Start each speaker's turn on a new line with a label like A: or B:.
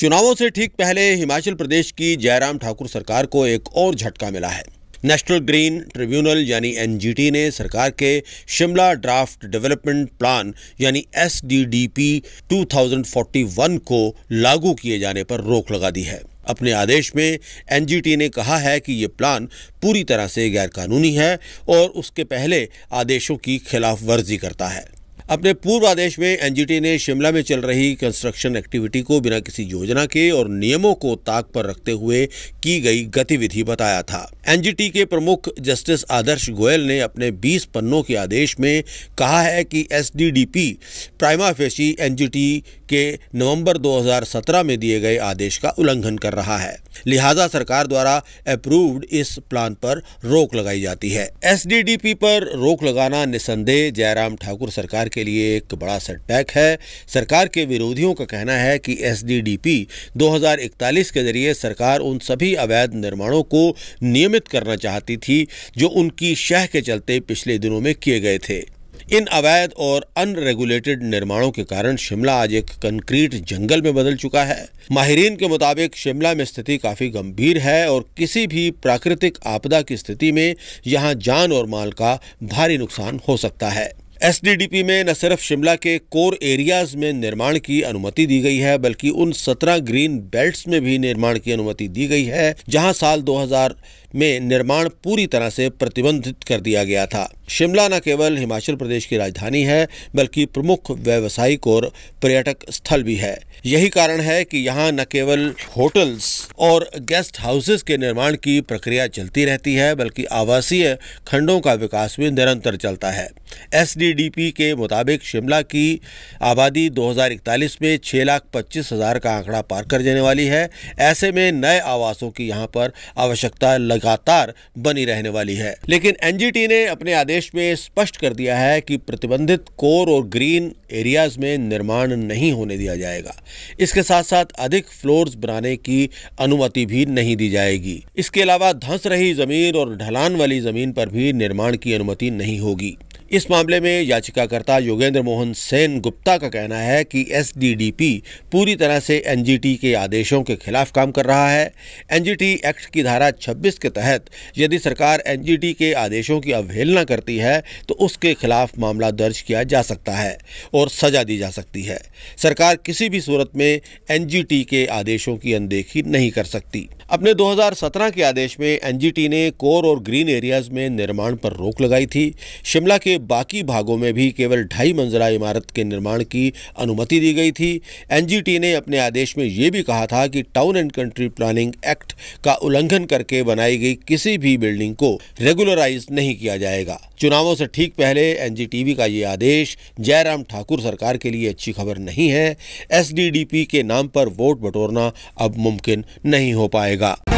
A: चुनावों से ठीक पहले हिमाचल प्रदेश की जयराम ठाकुर सरकार को एक और झटका मिला है नेशनल ग्रीन ट्रिब्यूनल यानी एनजीटी ने सरकार के शिमला ड्राफ्ट डेवलपमेंट प्लान यानी एसडीडीपी 2041 को लागू किए जाने पर रोक लगा दी है अपने आदेश में एनजीटी ने कहा है कि ये प्लान पूरी तरह से गैरकानूनी है और उसके पहले आदेशों की खिलाफ वर्जी करता है अपने पूर्व आदेश में एनजीटी ने शिमला में चल रही कंस्ट्रक्शन एक्टिविटी को बिना किसी योजना के और नियमों को ताक पर रखते हुए की गई गतिविधि बताया था एनजीटी के प्रमुख जस्टिस आदर्श गोयल ने अपने 20 पन्नों के आदेश में कहा है कि एसडीडीपी प्राइमा फेसी एनजीटी के नवंबर 2017 में दिए गए आदेश का उल्लंघन कर रहा है लिहाजा सरकार द्वारा अप्रूव्ड इस प्लान पर रोक लगाई जाती है एसडीडीपी पर रोक लगाना निसंदेह जयराम ठाकुर सरकार के के लिए एक बड़ा सेटबैक है सरकार के विरोधियों का कहना है कि एस 2041 के जरिए सरकार उन सभी अवैध निर्माणों को नियमित करना चाहती थी जो उनकी शह के चलते पिछले दिनों में किए गए थे इन अवैध और अनरेगुलेटेड निर्माणों के कारण शिमला आज एक कंक्रीट जंगल में बदल चुका है माहरीन के मुताबिक शिमला में स्थिति काफी गंभीर है और किसी भी प्राकृतिक आपदा की स्थिति में यहाँ जान और माल का भारी नुकसान हो सकता है एसडीडीपी में न सिर्फ शिमला के कोर एरियाज में निर्माण की अनुमति दी गई है बल्कि उन सत्रह ग्रीन बेल्ट्स में भी निर्माण की अनुमति दी गई है जहां साल में निर्माण पूरी तरह से प्रतिबंधित कर दिया गया था शिमला न केवल हिमाचल प्रदेश की राजधानी है बल्कि प्रमुख व्यवसायिक और पर्यटक स्थल भी है यही कारण है कि यहाँ न केवल होटल्स और गेस्ट हाउसेस के निर्माण की प्रक्रिया चलती रहती है बल्कि आवासीय खंडों का विकास भी निरंतर चलता है एस के मुताबिक शिमला की आबादी 2041 में छः लाख पच्चीस हज़ार का आंकड़ा पार कर जाने वाली है ऐसे में नए आवासों की यहाँ पर आवश्यकता लग लगातार बनी रहने वाली है लेकिन एनजीटी ने अपने आदेश में स्पष्ट कर दिया है कि प्रतिबंधित कोर और ग्रीन एरियाज में निर्माण नहीं होने दिया जाएगा इसके साथ साथ अधिक फ्लोर्स बनाने की अनुमति भी नहीं दी जाएगी इसके अलावा धंस रही जमीन और ढलान वाली जमीन पर भी निर्माण की अनुमति नहीं होगी इस मामले में याचिकाकर्ता योगेंद्र मोहन सेन गुप्ता का कहना है कि एसडीडीपी पूरी तरह से एनजीटी के आदेशों के खिलाफ काम कर रहा है एनजीटी एक्ट की धारा 26 के के तहत यदि सरकार एनजीटी के आदेशों की अवहेलना करती है तो उसके खिलाफ मामला दर्ज किया जा सकता है और सजा दी जा सकती है सरकार किसी भी सूरत में एनजीटी के आदेशों की अनदेखी नहीं कर सकती अपने 2017 के आदेश में एनजीटी ने कोर और ग्रीन एरियाज में निर्माण पर रोक लगाई थी शिमला के बाकी भागों में भी केवल ढाई मंजिला इमारत के निर्माण की अनुमति दी गई थी एनजीटी ने अपने आदेश में ये भी कहा था कि town and country planning act का उल्लंघन करके बनाई बनाई गई किसी भी बिल्डिंग को रेगुलराइज नहीं किया जाएगा चुनावों से ठीक पहले एनजीटीवी का ये आदेश जयराम ठाकुर सरकार के लिए अच्छी खबर नहीं है एसडीडीपी के नाम पर वोट बटोरना अब मुमकिन नहीं हो पाएगा